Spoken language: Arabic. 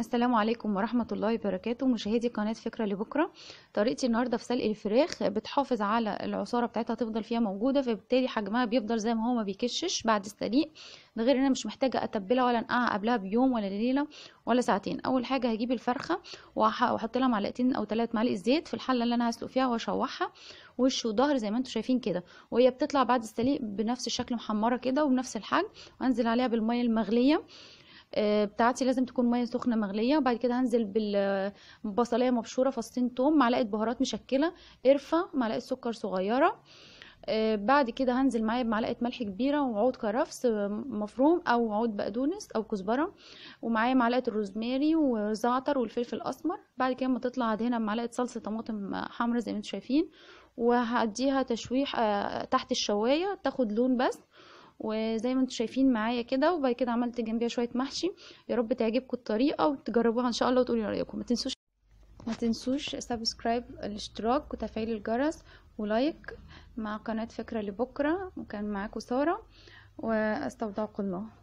السلام عليكم ورحمة الله وبركاته مشاهدي قناة فكرة لبكرة طريقتي النهاردة في سلق الفراخ بتحافظ على العصارة بتاعتها تفضل فيها موجودة فبالتالي حجمها بيفضل زي ما هو ما بيكشش بعد السليق ده غير ان انا مش محتاجة اتبلها ولا انقعها قبلها بيوم ولا ليلة ولا ساعتين اول حاجة هجيب الفرخة واحط لها معلقتين او ثلاث معالق زيت في الحلة اللي انا هسلق فيها واشوحها وش وظهر زي ما انتم شايفين كده وهي بتطلع بعد السليق بنفس الشكل محمرة كده وبنفس الحجم وانزل عليها بالمية المغلية آه، بتاعتي لازم تكون ميه سخنه مغليه وبعد كده هنزل بالبصلية مبشوره فصين توم معلقه بهارات مشكله قرفه معلقه سكر صغيره آه، بعد كده هنزل معايا بمعلقه ملح كبيره وعود كرفس آه، مفروم او عود بقدونس او كزبره ومعايا معلقه الروزماري والزعتر والفلفل الاسمر بعد كده ما تطلع هنا بمعلقه صلصه طماطم حمرا زي ما انتم شايفين وهديها تشويح تحت الشوايه تاخد لون بس وزي ما انتم شايفين معايا كده وبعد كده عملت جنبيها شويه محشي يا رب تعجبكم الطريقه وتجربوها ان شاء الله وتقولوا رايكم ما تنسوش ما تنسوش سبسكرايب الاشتراك وتفعيل الجرس ولايك مع قناه فكره لبكره وكان معاكم ساره واستودعكم الله